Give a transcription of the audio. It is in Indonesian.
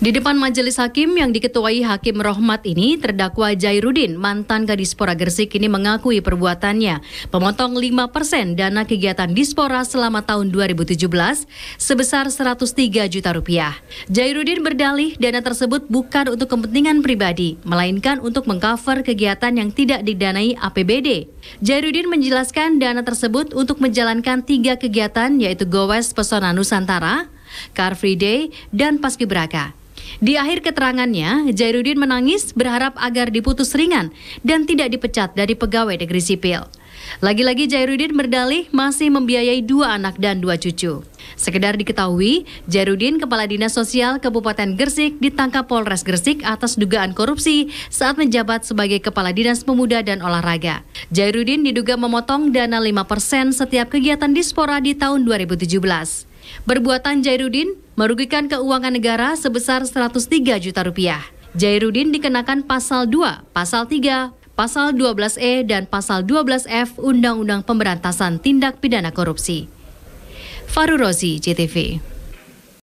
Di depan majelis hakim yang diketuai Hakim Rohmat ini, terdakwa Jairudin, mantan Kadispora Gersik ini mengakui perbuatannya. Pemotong 5% dana kegiatan Dispora selama tahun 2017 sebesar 103 juta rupiah. Jairudin berdalih dana tersebut bukan untuk kepentingan pribadi, melainkan untuk mengcover kegiatan yang tidak didanai APBD. Jairudin menjelaskan dana tersebut untuk menjalankan tiga kegiatan yaitu Gowes Pesona Nusantara, Car Free Day, dan Paskibraka. Di akhir keterangannya, Jairudin menangis berharap agar diputus ringan dan tidak dipecat dari pegawai negeri sipil. Lagi-lagi Jairudin berdalih masih membiayai dua anak dan dua cucu. Sekedar diketahui, Jairudin Kepala Dinas Sosial Kabupaten Gersik ditangkap Polres Gersik atas dugaan korupsi saat menjabat sebagai Kepala Dinas Pemuda dan Olahraga. Jairudin diduga memotong dana 5% setiap kegiatan dispora di tahun 2017. Perbuatan Jairudin merugikan keuangan negara sebesar 103 juta rupiah. Jairudin dikenakan pasal 2, pasal 3, pasal 12E dan pasal 12F Undang-Undang Pemberantasan Tindak Pidana Korupsi. Faru Rozi, CTV.